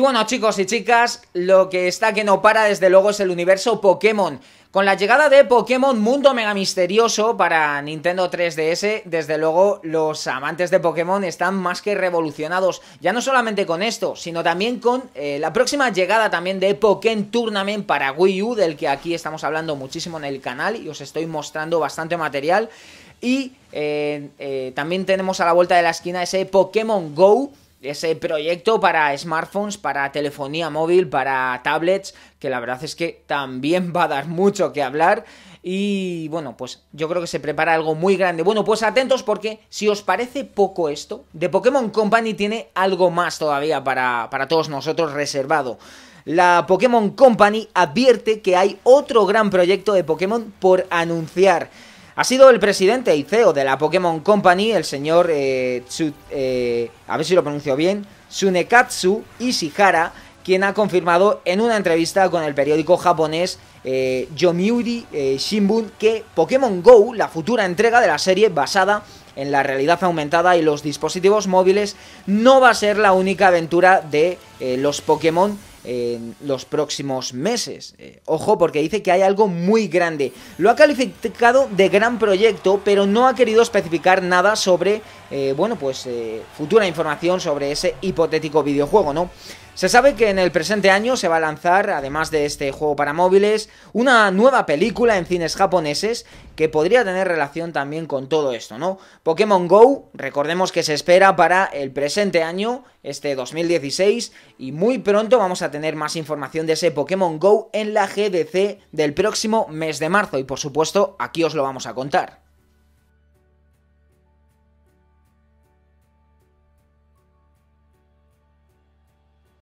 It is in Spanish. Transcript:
Y bueno chicos y chicas, lo que está que no para desde luego es el universo Pokémon. Con la llegada de Pokémon Mundo Mega Misterioso para Nintendo 3DS, desde luego los amantes de Pokémon están más que revolucionados. Ya no solamente con esto, sino también con eh, la próxima llegada también de Pokémon Tournament para Wii U, del que aquí estamos hablando muchísimo en el canal y os estoy mostrando bastante material. Y eh, eh, también tenemos a la vuelta de la esquina ese Pokémon Go ese proyecto para smartphones, para telefonía móvil, para tablets, que la verdad es que también va a dar mucho que hablar. Y bueno, pues yo creo que se prepara algo muy grande. Bueno, pues atentos porque si os parece poco esto, de Pokémon Company tiene algo más todavía para, para todos nosotros reservado. La Pokémon Company advierte que hay otro gran proyecto de Pokémon por anunciar. Ha sido el presidente y CEO de la Pokémon Company, el señor, eh, Tsu, eh, a ver si lo pronuncio bien, Tsunekatsu Ishihara, quien ha confirmado en una entrevista con el periódico japonés eh, Yomiuri Shimbun que Pokémon Go, la futura entrega de la serie basada en la realidad aumentada y los dispositivos móviles, no va a ser la única aventura de los Pokémon en los próximos meses. Eh, ojo, porque dice que hay algo muy grande. Lo ha calificado de gran proyecto, pero no ha querido especificar nada sobre, eh, bueno, pues eh, futura información sobre ese hipotético videojuego, ¿no? Se sabe que en el presente año se va a lanzar, además de este juego para móviles, una nueva película en cines japoneses que podría tener relación también con todo esto, ¿no? Pokémon Go, recordemos que se espera para el presente año este 2016 y muy pronto vamos a tener más información de ese Pokémon Go en la GDC del próximo mes de marzo y por supuesto aquí os lo vamos a contar.